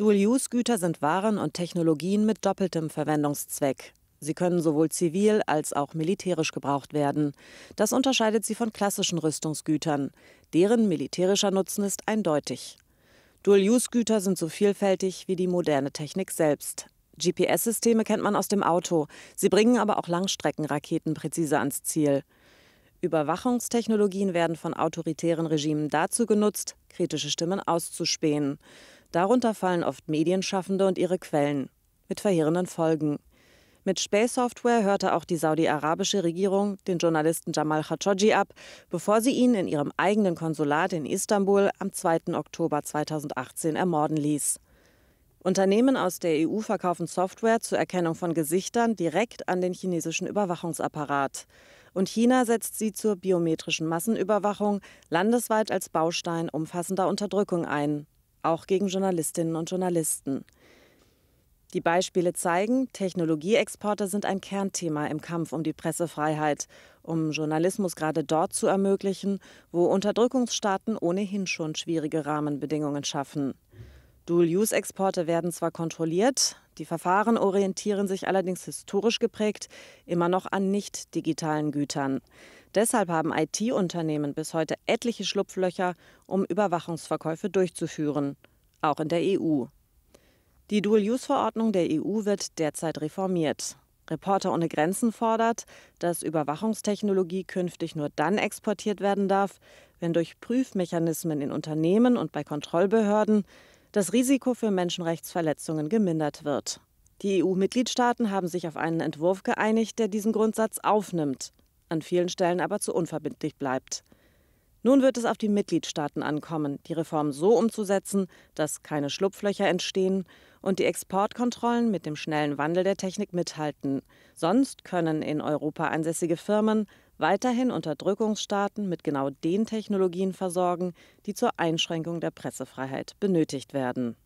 Dual-Use-Güter sind Waren und Technologien mit doppeltem Verwendungszweck. Sie können sowohl zivil als auch militärisch gebraucht werden. Das unterscheidet sie von klassischen Rüstungsgütern. Deren militärischer Nutzen ist eindeutig. Dual-Use-Güter sind so vielfältig wie die moderne Technik selbst. GPS-Systeme kennt man aus dem Auto. Sie bringen aber auch Langstreckenraketen präzise ans Ziel. Überwachungstechnologien werden von autoritären Regimen dazu genutzt, kritische Stimmen auszuspähen. Darunter fallen oft Medienschaffende und ihre Quellen. Mit verheerenden Folgen. Mit Spähsoftware hörte auch die saudi-arabische Regierung den Journalisten Jamal Khashoggi ab, bevor sie ihn in ihrem eigenen Konsulat in Istanbul am 2. Oktober 2018 ermorden ließ. Unternehmen aus der EU verkaufen Software zur Erkennung von Gesichtern direkt an den chinesischen Überwachungsapparat. Und China setzt sie zur biometrischen Massenüberwachung landesweit als Baustein umfassender Unterdrückung ein auch gegen Journalistinnen und Journalisten. Die Beispiele zeigen, Technologieexporte sind ein Kernthema im Kampf um die Pressefreiheit, um Journalismus gerade dort zu ermöglichen, wo Unterdrückungsstaaten ohnehin schon schwierige Rahmenbedingungen schaffen. Dual-Use-Exporte werden zwar kontrolliert, die Verfahren orientieren sich allerdings historisch geprägt immer noch an nicht digitalen Gütern. Deshalb haben IT-Unternehmen bis heute etliche Schlupflöcher, um Überwachungsverkäufe durchzuführen, auch in der EU. Die Dual-Use-Verordnung der EU wird derzeit reformiert. Reporter ohne Grenzen fordert, dass Überwachungstechnologie künftig nur dann exportiert werden darf, wenn durch Prüfmechanismen in Unternehmen und bei Kontrollbehörden das Risiko für Menschenrechtsverletzungen gemindert wird. Die EU-Mitgliedstaaten haben sich auf einen Entwurf geeinigt, der diesen Grundsatz aufnimmt, an vielen Stellen aber zu unverbindlich bleibt. Nun wird es auf die Mitgliedstaaten ankommen, die Reform so umzusetzen, dass keine Schlupflöcher entstehen und die Exportkontrollen mit dem schnellen Wandel der Technik mithalten. Sonst können in Europa ansässige Firmen weiterhin Unterdrückungsstaaten mit genau den Technologien versorgen, die zur Einschränkung der Pressefreiheit benötigt werden.